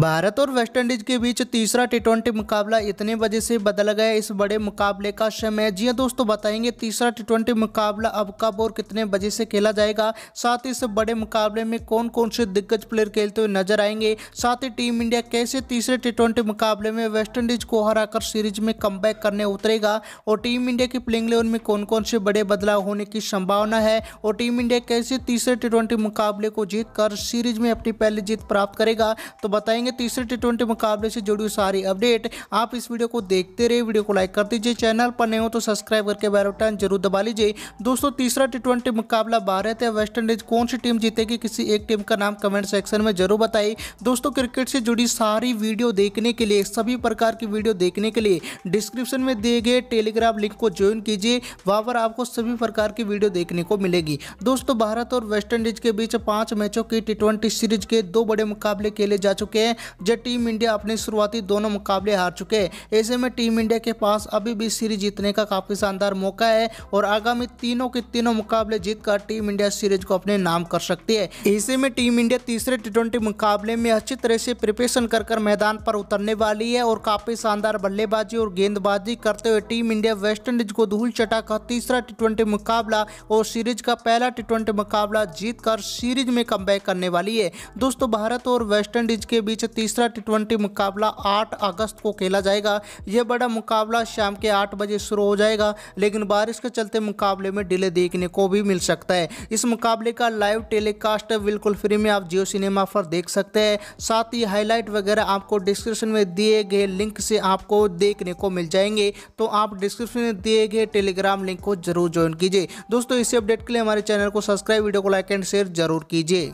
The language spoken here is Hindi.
भारत और वेस्टइंडीज के बीच तीसरा टी ट्वेंटी मुकाबला इतने बजे से बदल गया इस बड़े मुकाबले का समय जी हाँ दोस्तों बताएंगे तीसरा टी ट्वेंटी मुकाबला अब कब और कितने बजे से खेला जाएगा साथ ही इस बड़े मुकाबले में कौन कौन से दिग्गज प्लेयर खेलते हुए नजर आएंगे साथ ही टीम इंडिया कैसे तीसरे टी ट्वेंटी मुकाबले में वेस्टइंडीज को हराकर सीरीज में कम करने उतरेगा और टीम इंडिया की प्लेइंग लेवल में कौन कौन से बड़े बदलाव होने की संभावना है और टीम इंडिया कैसे तीसरे टी मुकाबले को जीत सीरीज में अपनी पहली जीत प्राप्त करेगा तो बताएंगे जानेंगे तीसरे टी मुकाबले से जुड़ी सारी अपडेट आप इस वीडियो को देखते रहे वीडियो को लाइक कर दीजिए चैनल पर नहीं हो तो सब्सक्राइब करके बैरोटन जरूर दबा लीजिए दोस्तों तीसरा टी मुकाबला भारत या वेस्ट इंडीज कौन सी टीम जीतेगी किसी एक टीम का नाम कमेंट सेक्शन में जरूर बताइए दोस्तों क्रिकेट से जुड़ी सारी वीडियो देखने के लिए सभी प्रकार की वीडियो देखने के लिए डिस्क्रिप्शन में दिए गए टेलीग्राम लिंक को ज्वाइन कीजिए वहाँ पर आपको सभी प्रकार की वीडियो देखने को मिलेगी दोस्तों भारत और वेस्ट इंडीज के बीच पांच मैचों की टी सीरीज के दो बड़े मुकाबले खेले जा चुके हैं जब टीम इंडिया अपने शुरुआती दोनों मुकाबले हार चुके हैं ऐसे में टीम इंडिया के पास अभी भी सीरीज जीतने का काफ़ी शानदार मौका है और आगामी तीनों के तीनों मुकाबले जीतकर टीम इंडिया सीरीज को अपने नाम कर सकती है ऐसे में टीम इंडिया तीसरे टी मुकाबले में अच्छी तरह से प्रिपरेशन कर कर मैदान पर उतरने वाली है और काफ़ी शानदार बल्लेबाजी और गेंदबाजी करते हुए टीम इंडिया वेस्ट इंडीज को धूल चटाकर तीसरा टी मुकाबला और सीरीज का पहला टी मुकाबला जीतकर सीरीज में कम करने वाली है दोस्तों भारत और वेस्ट इंडीज के बीच तीसरा टी मुकाबला आठ अगस्त को खेला जाएगा यह बड़ा मुकाबला शाम के आठ बजे शुरू हो जाएगा लेकिन बारिश के चलते मुकाबले में डिले देखने को भी मिल सकता है इस मुकाबले का लाइव टेलीकास्ट बिल्कुल फ्री में आप जियो सिनेमा पर देख सकते हैं साथ ही हाईलाइट वगैरह आपको डिस्क्रिप्शन में दिए गए लिंक से आपको देखने को मिल जाएंगे तो आप डिस्क्रिप्शन में दिए गए टेलीग्राम लिंक को जरूर ज्वाइन कीजिए दोस्तों इसी अपडेट के लिए हमारे चैनल को सब्सक्राइब वीडियो को लाइक एंड शेयर जरूर कीजिए